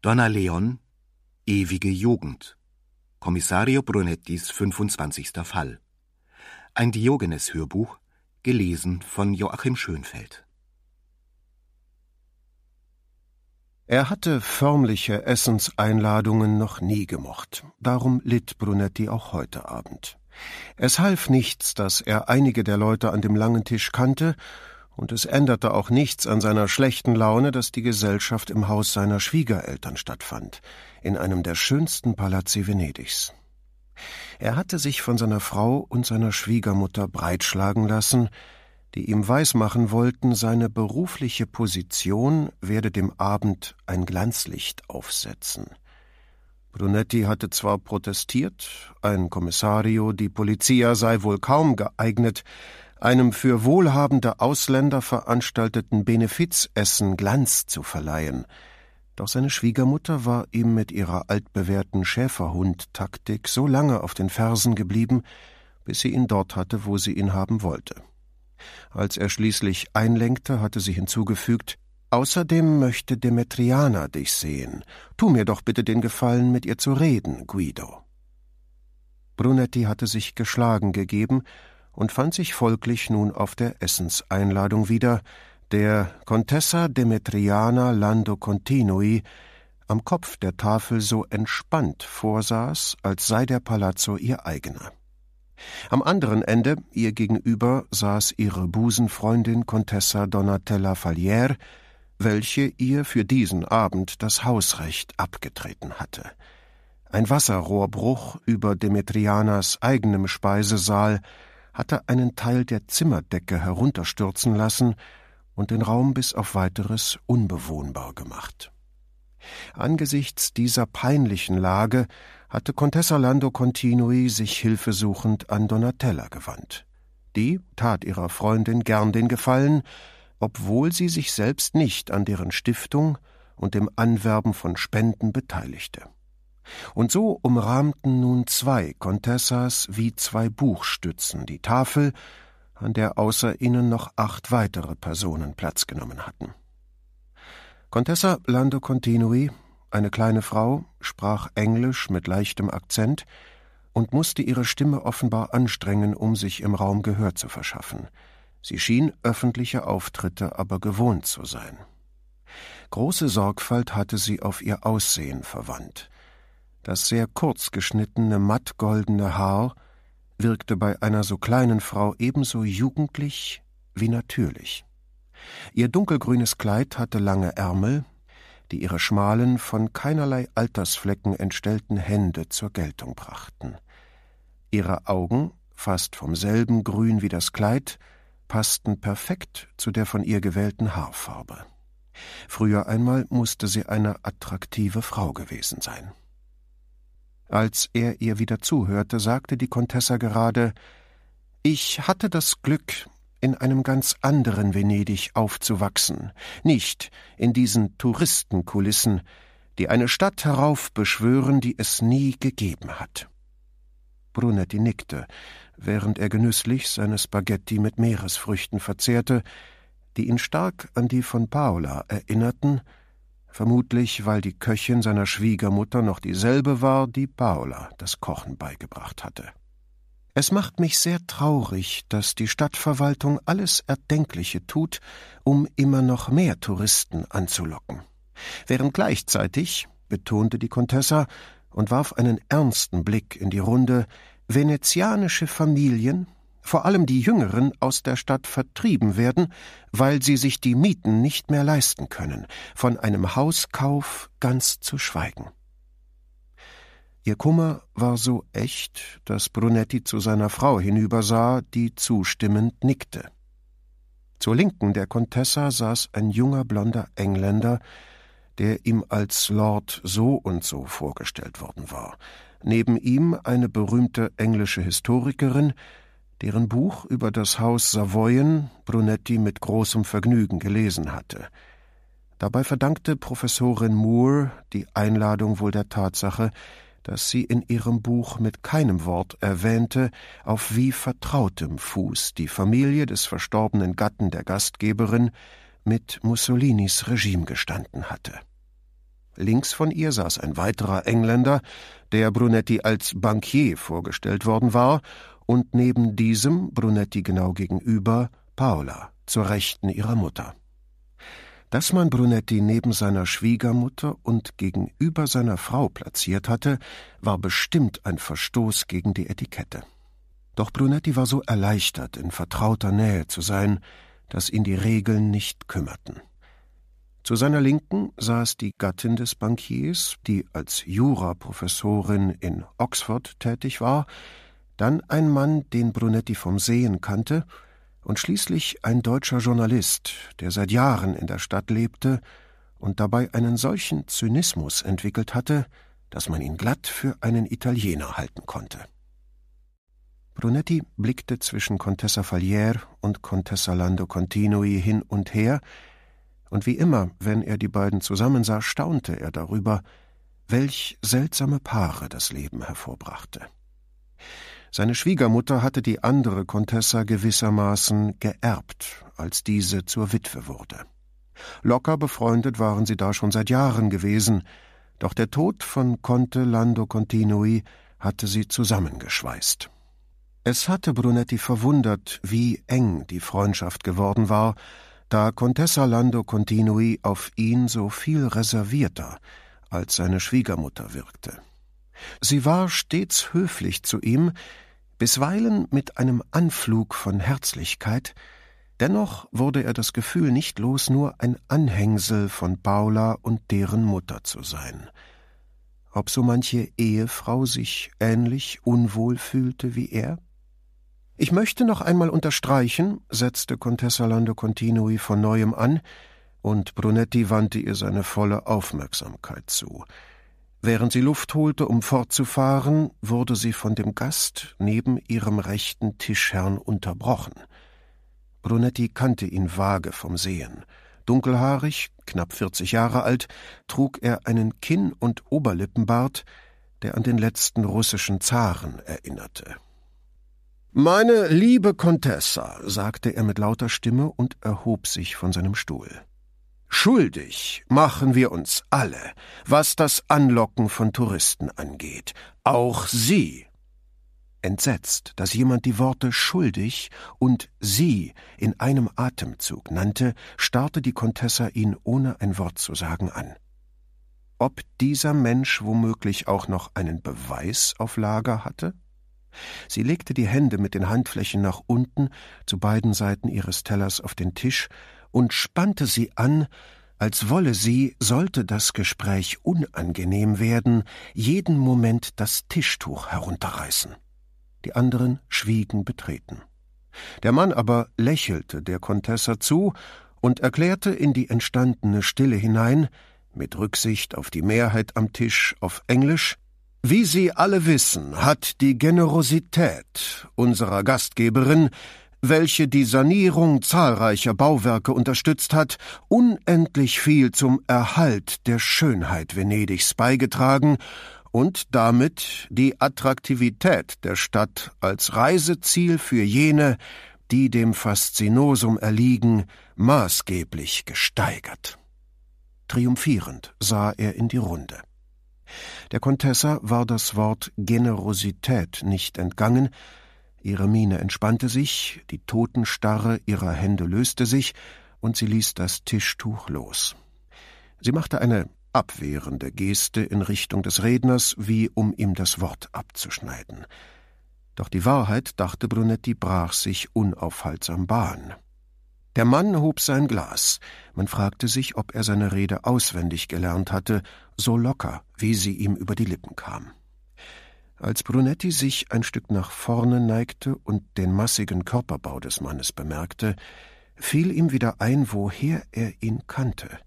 Donna Leon, Ewige Jugend. Kommissario Brunettis 25. Fall. Ein Diogenes-Hörbuch, gelesen von Joachim Schönfeld. Er hatte förmliche Essenseinladungen noch nie gemocht. Darum litt Brunetti auch heute Abend. Es half nichts, dass er einige der Leute an dem langen Tisch kannte und es änderte auch nichts an seiner schlechten Laune, dass die Gesellschaft im Haus seiner Schwiegereltern stattfand, in einem der schönsten Palazzi Venedigs. Er hatte sich von seiner Frau und seiner Schwiegermutter breitschlagen lassen, die ihm weismachen wollten, seine berufliche Position werde dem Abend ein Glanzlicht aufsetzen. Brunetti hatte zwar protestiert, ein Kommissario, die Polizia sei wohl kaum geeignet, einem für wohlhabende Ausländer veranstalteten Benefizessen Glanz zu verleihen, doch seine Schwiegermutter war ihm mit ihrer altbewährten Schäferhund-Taktik so lange auf den Fersen geblieben, bis sie ihn dort hatte, wo sie ihn haben wollte. Als er schließlich einlenkte, hatte sie hinzugefügt, Außerdem möchte Demetriana dich sehen. Tu mir doch bitte den Gefallen, mit ihr zu reden, Guido. Brunetti hatte sich geschlagen gegeben und fand sich folglich nun auf der Essenseinladung wieder, der Contessa Demetriana Lando Continui am Kopf der Tafel so entspannt vorsaß, als sei der Palazzo ihr eigener. Am anderen Ende, ihr gegenüber, saß ihre Busenfreundin Contessa Donatella Fallier, welche ihr für diesen Abend das Hausrecht abgetreten hatte. Ein Wasserrohrbruch über Demetrianas eigenem Speisesaal hatte einen Teil der Zimmerdecke herunterstürzen lassen und den Raum bis auf weiteres unbewohnbar gemacht. Angesichts dieser peinlichen Lage hatte Contessa Lando Continui sich hilfesuchend an Donatella gewandt. Die tat ihrer Freundin gern den Gefallen, obwohl sie sich selbst nicht an deren Stiftung und dem Anwerben von Spenden beteiligte. Und so umrahmten nun zwei Contessas wie zwei Buchstützen die Tafel, an der außer ihnen noch acht weitere Personen Platz genommen hatten. Contessa Lando Continui, eine kleine Frau, sprach Englisch mit leichtem Akzent und musste ihre Stimme offenbar anstrengen, um sich im Raum Gehör zu verschaffen. Sie schien öffentliche Auftritte aber gewohnt zu sein. Große Sorgfalt hatte sie auf ihr Aussehen verwandt. Das sehr kurz geschnittene mattgoldene Haar wirkte bei einer so kleinen Frau ebenso jugendlich wie natürlich. Ihr dunkelgrünes Kleid hatte lange Ärmel, die ihre schmalen, von keinerlei Altersflecken entstellten Hände zur Geltung brachten. Ihre Augen, fast vom selben Grün wie das Kleid, passten perfekt zu der von ihr gewählten Haarfarbe. Früher einmal musste sie eine attraktive Frau gewesen sein. Als er ihr wieder zuhörte, sagte die Contessa gerade Ich hatte das Glück, in einem ganz anderen Venedig aufzuwachsen, nicht in diesen Touristenkulissen, die eine Stadt heraufbeschwören, die es nie gegeben hat. Brunetti nickte, während er genüsslich seine Spaghetti mit Meeresfrüchten verzehrte, die ihn stark an die von Paola erinnerten vermutlich weil die Köchin seiner Schwiegermutter noch dieselbe war, die Paola das Kochen beigebracht hatte. Es macht mich sehr traurig, dass die Stadtverwaltung alles Erdenkliche tut, um immer noch mehr Touristen anzulocken. Während gleichzeitig, betonte die Contessa und warf einen ernsten Blick in die Runde, venezianische Familien vor allem die Jüngeren, aus der Stadt vertrieben werden, weil sie sich die Mieten nicht mehr leisten können, von einem Hauskauf ganz zu schweigen. Ihr Kummer war so echt, dass Brunetti zu seiner Frau hinübersah, die zustimmend nickte. Zur Linken der Contessa saß ein junger blonder Engländer, der ihm als Lord so und so vorgestellt worden war. Neben ihm eine berühmte englische Historikerin, deren Buch über das Haus Savoyen Brunetti mit großem Vergnügen gelesen hatte. Dabei verdankte Professorin Moore die Einladung wohl der Tatsache, dass sie in ihrem Buch mit keinem Wort erwähnte, auf wie vertrautem Fuß die Familie des verstorbenen Gatten der Gastgeberin mit Mussolinis Regime gestanden hatte. Links von ihr saß ein weiterer Engländer, der Brunetti als Bankier vorgestellt worden war und neben diesem, Brunetti genau gegenüber, Paola, zur Rechten ihrer Mutter. Dass man Brunetti neben seiner Schwiegermutter und gegenüber seiner Frau platziert hatte, war bestimmt ein Verstoß gegen die Etikette. Doch Brunetti war so erleichtert, in vertrauter Nähe zu sein, dass ihn die Regeln nicht kümmerten. Zu seiner Linken saß die Gattin des Bankiers, die als Juraprofessorin in Oxford tätig war dann ein Mann, den Brunetti vom Sehen kannte, und schließlich ein deutscher Journalist, der seit Jahren in der Stadt lebte und dabei einen solchen Zynismus entwickelt hatte, dass man ihn glatt für einen Italiener halten konnte. Brunetti blickte zwischen Contessa Fallier und Contessa Lando Continui hin und her, und wie immer, wenn er die beiden zusammensah, staunte er darüber, welch seltsame Paare das Leben hervorbrachte. Seine Schwiegermutter hatte die andere Contessa gewissermaßen geerbt, als diese zur Witwe wurde. Locker befreundet waren sie da schon seit Jahren gewesen, doch der Tod von Conte Lando Continui hatte sie zusammengeschweißt. Es hatte Brunetti verwundert, wie eng die Freundschaft geworden war, da Contessa Lando Continui auf ihn so viel reservierter als seine Schwiegermutter wirkte. Sie war stets höflich zu ihm, bisweilen mit einem Anflug von Herzlichkeit, dennoch wurde er das Gefühl nicht los, nur ein Anhängsel von Paula und deren Mutter zu sein. Ob so manche Ehefrau sich ähnlich unwohl fühlte wie er? Ich möchte noch einmal unterstreichen, setzte Contessa Lando Continui von neuem an, und Brunetti wandte ihr seine volle Aufmerksamkeit zu. Während sie Luft holte, um fortzufahren, wurde sie von dem Gast neben ihrem rechten Tischherrn unterbrochen. Brunetti kannte ihn vage vom Sehen. Dunkelhaarig, knapp vierzig Jahre alt, trug er einen Kinn- und Oberlippenbart, der an den letzten russischen Zaren erinnerte. Meine liebe Contessa, sagte er mit lauter Stimme und erhob sich von seinem Stuhl. Schuldig machen wir uns alle, was das Anlocken von Touristen angeht, auch Sie. Entsetzt, dass jemand die Worte schuldig und Sie in einem Atemzug nannte, starrte die Contessa ihn ohne ein Wort zu sagen an. Ob dieser Mensch womöglich auch noch einen Beweis auf Lager hatte? Sie legte die Hände mit den Handflächen nach unten zu beiden Seiten ihres Tellers auf den Tisch und spannte sie an, als wolle sie, sollte das Gespräch unangenehm werden, jeden Moment das Tischtuch herunterreißen. Die anderen schwiegen betreten. Der Mann aber lächelte der Contessa zu und erklärte in die entstandene Stille hinein, mit Rücksicht auf die Mehrheit am Tisch auf Englisch, wie Sie alle wissen, hat die Generosität unserer Gastgeberin welche die Sanierung zahlreicher Bauwerke unterstützt hat, unendlich viel zum Erhalt der Schönheit Venedigs beigetragen und damit die Attraktivität der Stadt als Reiseziel für jene, die dem Faszinosum erliegen, maßgeblich gesteigert. Triumphierend sah er in die Runde. Der Contessa war das Wort Generosität nicht entgangen, Ihre Miene entspannte sich, die Totenstarre ihrer Hände löste sich, und sie ließ das Tischtuch los. Sie machte eine abwehrende Geste in Richtung des Redners, wie um ihm das Wort abzuschneiden. Doch die Wahrheit, dachte Brunetti, brach sich unaufhaltsam Bahn. Der Mann hob sein Glas. Man fragte sich, ob er seine Rede auswendig gelernt hatte, so locker, wie sie ihm über die Lippen kam als Brunetti sich ein Stück nach vorne neigte und den massigen Körperbau des Mannes bemerkte, fiel ihm wieder ein, woher er ihn kannte.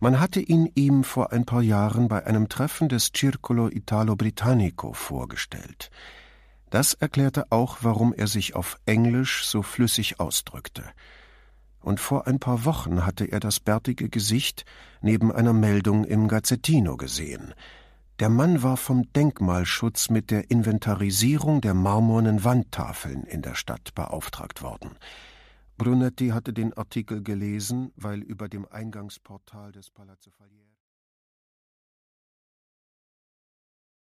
Man hatte ihn ihm vor ein paar Jahren bei einem Treffen des Circolo Italo Britannico vorgestellt. Das erklärte auch, warum er sich auf Englisch so flüssig ausdrückte. Und vor ein paar Wochen hatte er das bärtige Gesicht neben einer Meldung im Gazzettino gesehen – der Mann war vom Denkmalschutz mit der Inventarisierung der marmornen Wandtafeln in der Stadt beauftragt worden. Brunetti hatte den Artikel gelesen, weil über dem Eingangsportal des Palazzo Falieri